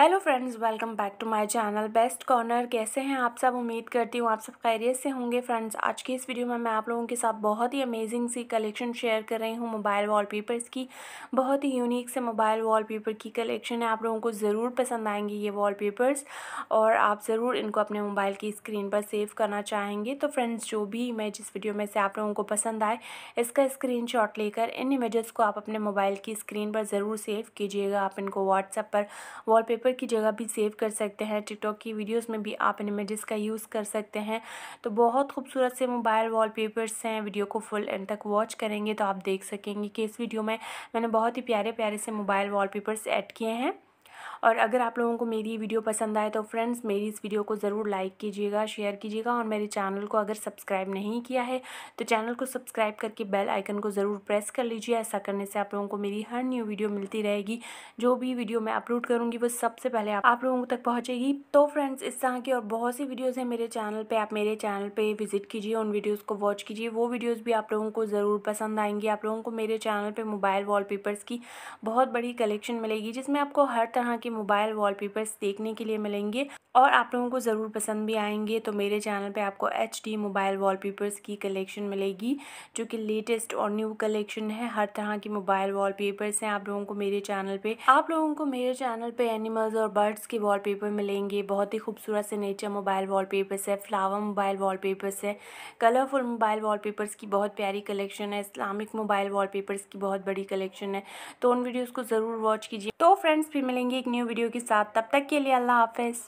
hello friends welcome back to my channel best corner कैसे हैं आप सब उम्मीद करती हूँ आप सब खैरियत से होंगे फ्रेंड्स आज की इस वीडियो में मैं आप लोगों के साथ बहुत ही अमेजिंग सी कलेक्शन शेयर कर रही हूँ मोबाइल वॉलपेपर्स की बहुत ही यूनिक से मोबाइल वॉलपेपर की कलेक्शन है आप लोगों को ज़रूर पसंद आएंगे ये वॉलपेपर्स और आप ज़रूर इनको अपने मोबाइल की स्क्रीन पर सेव करना चाहेंगे तो फ्रेंड्स जो भी इमेज इस वीडियो में से आप लोगों को पसंद आए इसका स्क्रीन लेकर इन इमेज़ को आप अपने मोबाइल की स्क्रीन पर ज़रूर सेव कीजिएगा आप इनको व्हाट्सएप पर वॉल वॉलपेपर की जगह भी सेव कर सकते हैं टिकटॉक की वीडियोस में भी आप इन इमेजेस का यूज़ कर सकते हैं तो बहुत खूबसूरत से मोबाइल वॉलपेपर्स हैं वीडियो को फुल एंड तक वॉच करेंगे तो आप देख सकेंगे कि इस वीडियो में मैंने बहुत ही प्यारे प्यारे से मोबाइल वॉलपेपर्स ऐड किए हैं और अगर आप लोगों को मेरी वीडियो पसंद आए तो फ्रेंड्स मेरी इस वीडियो को ज़रूर लाइक कीजिएगा शेयर कीजिएगा और मेरे चैनल को अगर सब्सक्राइब नहीं किया है तो चैनल को सब्सक्राइब करके बेल आइकन को ज़रूर प्रेस कर लीजिए ऐसा करने से आप लोगों को मेरी हर न्यू वीडियो मिलती रहेगी जो भी वीडियो मैं अपलोड करूँगी वो सबसे पहले आप लोगों तक पहुँचेगी तो फ्रेंड्स इस तरह की और बहुत सी वीडियोज़ हैं मेरे चैनल पर आप मेरे चैनल पर विजिट कीजिए उन वीडियोज़ को वॉच कीजिए वो वीडियोज़ भी आप लोगों को ज़रूर पसंद आएंगी आप लोगों को मेरे चैनल पर मोबाइल वॉलपेपर्स की बहुत बड़ी कलेक्शन मिलेगी जिसमें आपको हर तरह की मोबाइल वॉलपेपर्स देखने के लिए मिलेंगे और आप लोगों को ज़रूर पसंद भी आएंगे तो मेरे चैनल पे आपको एच डी मोबाइल वॉलपेपर्स की कलेक्शन मिलेगी जो कि लेटेस्ट और न्यू कलेक्शन है हर तरह की मोबाइल वॉलपेपर्स हैं आप लोगों को मेरे चैनल पे आप लोगों को मेरे चैनल पे एनिमल्स और बर्ड्स के वॉलपेपर मिलेंगे बहुत ही खूबसूरत से नेचर मोबाइल वॉलपेपर्स है फ्लावर मोबाइल वॉलपेपर्स है कलरफुल मोबाइल वॉलपेपर्स की बहुत प्यारी कलेक्शन है इस्लामिक मोबाइल वॉलपेपर्स की बहुत बड़ी कलेक्शन है तो उन वीडियोज़ को ज़रूर वॉच कीजिए तो फ्रेंड्स भी मिलेंगे एक न्यू न्यू वीडियो के साथ तब तक के लिए अल्लाह हाफिज़